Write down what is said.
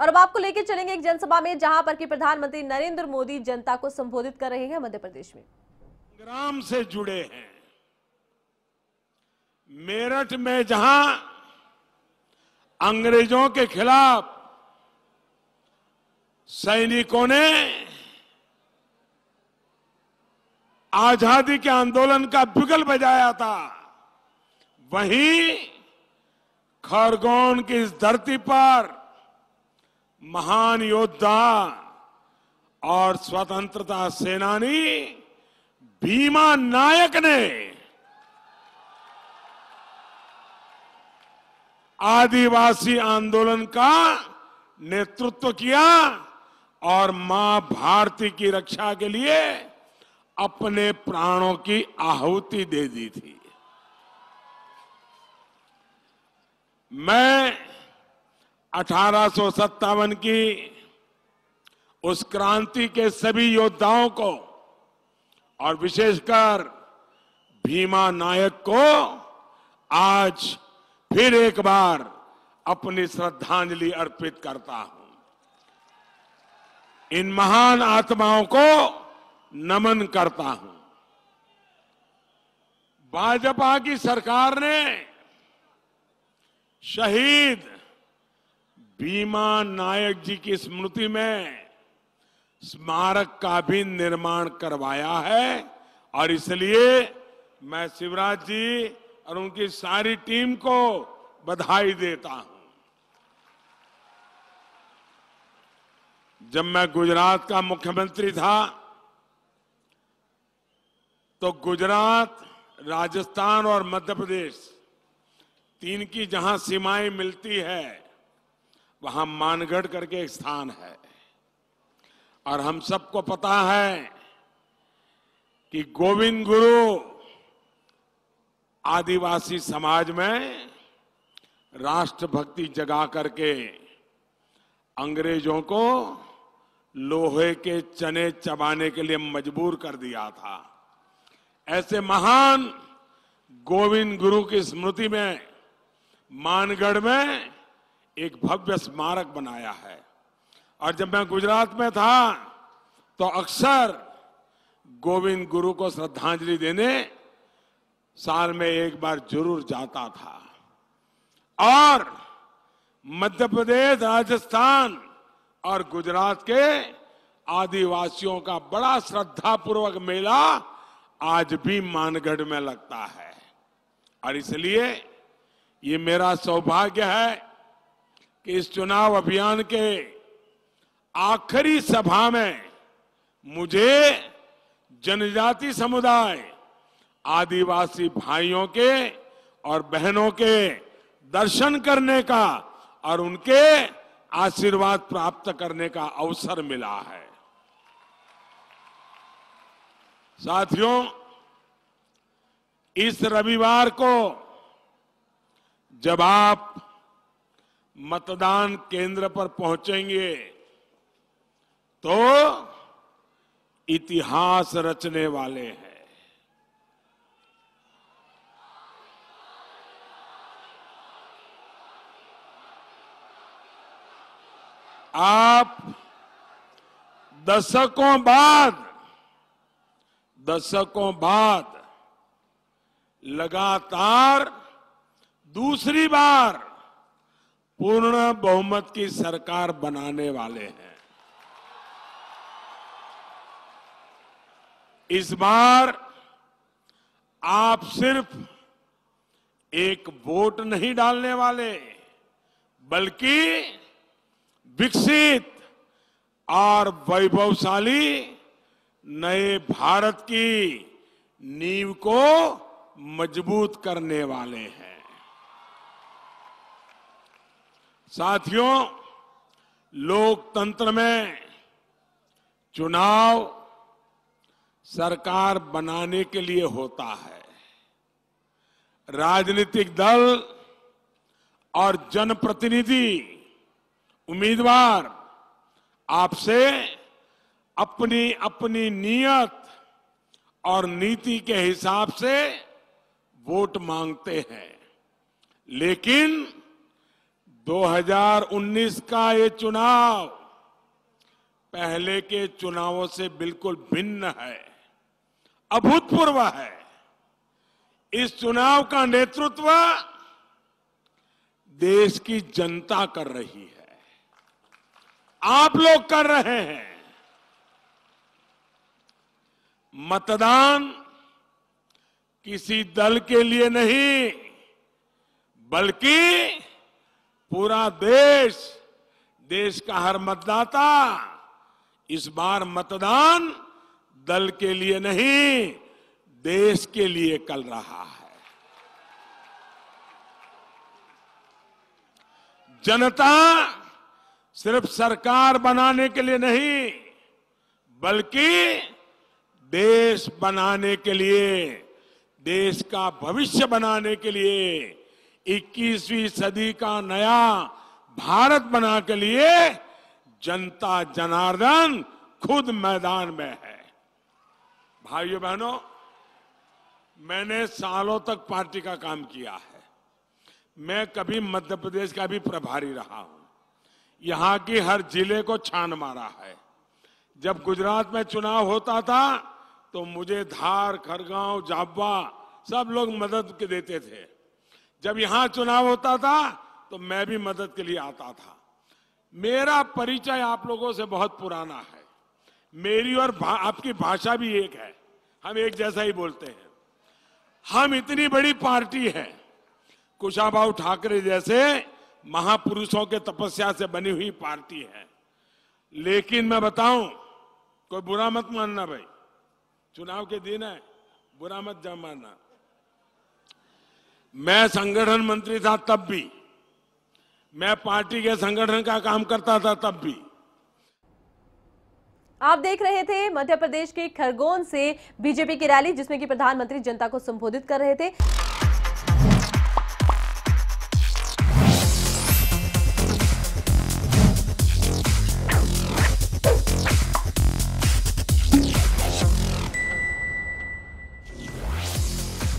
और अब आपको लेकर चलेंगे एक जनसभा में जहां पर की प्रधानमंत्री नरेंद्र मोदी जनता को संबोधित कर रहे हैं मध्य प्रदेश में ग्राम से जुड़े हैं मेरठ में जहां अंग्रेजों के खिलाफ सैनिकों ने आजादी के आंदोलन का बिगल बजाया था वहीं खरगोन की इस धरती पर महान योद्धा और स्वतंत्रता सेनानी भीमा नायक ने आदिवासी आंदोलन का नेतृत्व किया और मां भारती की रक्षा के लिए अपने प्राणों की आहुति दे दी थी मैं अठारह की उस क्रांति के सभी योद्धाओं को और विशेषकर भीमा नायक को आज फिर एक बार अपनी श्रद्धांजलि अर्पित करता हूं इन महान आत्माओं को नमन करता हूं भाजपा की सरकार ने शहीद भीमा नायक जी की स्मृति में स्मारक का भी निर्माण करवाया है और इसलिए मैं शिवराज जी और उनकी सारी टीम को बधाई देता हूं जब मैं गुजरात का मुख्यमंत्री था तो गुजरात राजस्थान और मध्य प्रदेश तीन की जहां सीमाएं मिलती है वहां मानगढ़ करके एक स्थान है और हम सबको पता है कि गोविंद गुरु आदिवासी समाज में राष्ट्रभक्ति जगा करके अंग्रेजों को लोहे के चने चबाने के लिए मजबूर कर दिया था ऐसे महान गोविंद गुरु की स्मृति में मानगढ़ में एक भव्य स्मारक बनाया है और जब मैं गुजरात में था तो अक्सर गोविंद गुरु को श्रद्धांजलि देने साल में एक बार जरूर जाता था और मध्य प्रदेश राजस्थान और गुजरात के आदिवासियों का बड़ा श्रद्धापूर्वक मेला आज भी मानगढ़ में लगता है और इसलिए ये मेरा सौभाग्य है कि इस चुनाव अभियान के आखिरी सभा में मुझे जनजाति समुदाय आदिवासी भाइयों के और बहनों के दर्शन करने का और उनके आशीर्वाद प्राप्त करने का अवसर मिला है साथियों इस रविवार को जब आप मतदान केंद्र पर पहुंचेंगे तो इतिहास रचने वाले हैं आप दशकों बाद दशकों बाद लगातार दूसरी बार पूर्ण बहुमत की सरकार बनाने वाले हैं इस बार आप सिर्फ एक वोट नहीं डालने वाले बल्कि विकसित और वैभवशाली नए भारत की नींव को मजबूत करने वाले हैं साथियों लोकतंत्र में चुनाव सरकार बनाने के लिए होता है राजनीतिक दल और जनप्रतिनिधि उम्मीदवार आपसे अपनी अपनी नीयत और नीति के हिसाब से वोट मांगते हैं लेकिन 2019 का ये चुनाव पहले के चुनावों से बिल्कुल भिन्न है अभूतपूर्व है इस चुनाव का नेतृत्व देश की जनता कर रही है आप लोग कर रहे हैं मतदान किसी दल के लिए नहीं बल्कि पूरा देश देश का हर मतदाता इस बार मतदान दल के लिए नहीं देश के लिए कर रहा है जनता सिर्फ सरकार बनाने के लिए नहीं बल्कि देश बनाने के लिए देश का भविष्य बनाने के लिए 21वीं सदी का नया भारत बना के लिए जनता जनार्दन खुद मैदान में है भाइयों बहनों मैंने सालों तक पार्टी का काम किया है मैं कभी मध्य प्रदेश का भी प्रभारी रहा हूं यहां की हर जिले को छान मारा है जब गुजरात में चुनाव होता था तो मुझे धार खरगांव जाबा सब लोग मदद के देते थे जब यहां चुनाव होता था तो मैं भी मदद के लिए आता था मेरा परिचय आप लोगों से बहुत पुराना है मेरी और भा, आपकी भाषा भी एक है हम एक जैसा ही बोलते हैं हम इतनी बड़ी पार्टी है कुशाभा ठाकरे जैसे महापुरुषों के तपस्या से बनी हुई पार्टी है लेकिन मैं बताऊं कोई बुरा मत मानना भाई चुनाव के दिन है बुरा मत जमाना मानना मैं संगठन मंत्री था तब भी मैं पार्टी के संगठन का काम करता था तब भी आप देख रहे थे मध्य प्रदेश के खरगोन से बीजेपी की रैली जिसमें कि प्रधानमंत्री जनता को संबोधित कर रहे थे